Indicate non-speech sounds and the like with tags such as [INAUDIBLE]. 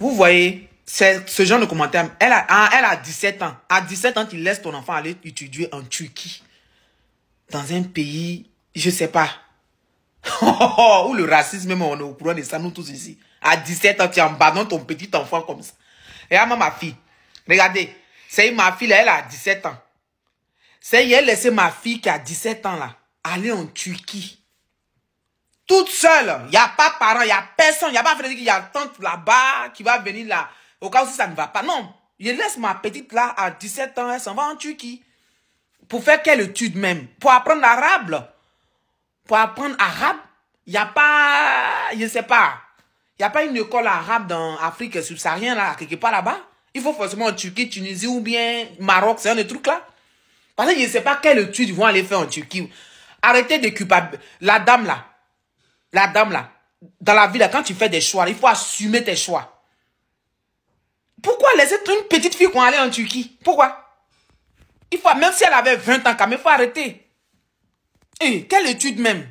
Vous voyez, ce genre de commentaire. Elle a, ah, elle a 17 ans. À 17 ans, tu laisses ton enfant aller étudier en Turquie. Dans un pays, je sais pas. [LAUGHS] Où le racisme, même on est au courant de ça, nous tous ici. À 17 ans, tu abandonnes ton petit enfant comme ça. Regarde ma fille. Regardez. C'est ma fille, elle a 17 ans. C'est elle laisser ma fille qui a 17 ans là, aller en Turquie toute seule. Il n'y a pas parents, il n'y a personne. Il n'y a pas il y a tante là-bas qui va venir là. Au cas où ça ne va pas. Non. Je laisse ma petite là à 17 ans. Elle s'en va en Turquie. Pour faire quelle étude même Pour apprendre l'arabe. Pour apprendre arabe. Il n'y a pas... Je ne sais pas. Il n'y a pas une école arabe dans Afrique subsaharienne, là, quelque part là-bas. Il faut forcément en Turquie, Tunisie ou bien Maroc. C'est un des trucs là. Parce que je ne sais pas quelle étude ils vont aller faire en Turquie. Arrêtez de culpabiliser. La dame là, la dame là, dans la vie là, quand tu fais des choix, il faut assumer tes choix. Pourquoi laisser une petite fille qu'on allait en Turquie Pourquoi Il faut, même si elle avait 20 ans quand même, il faut arrêter. Et eh, quelle étude même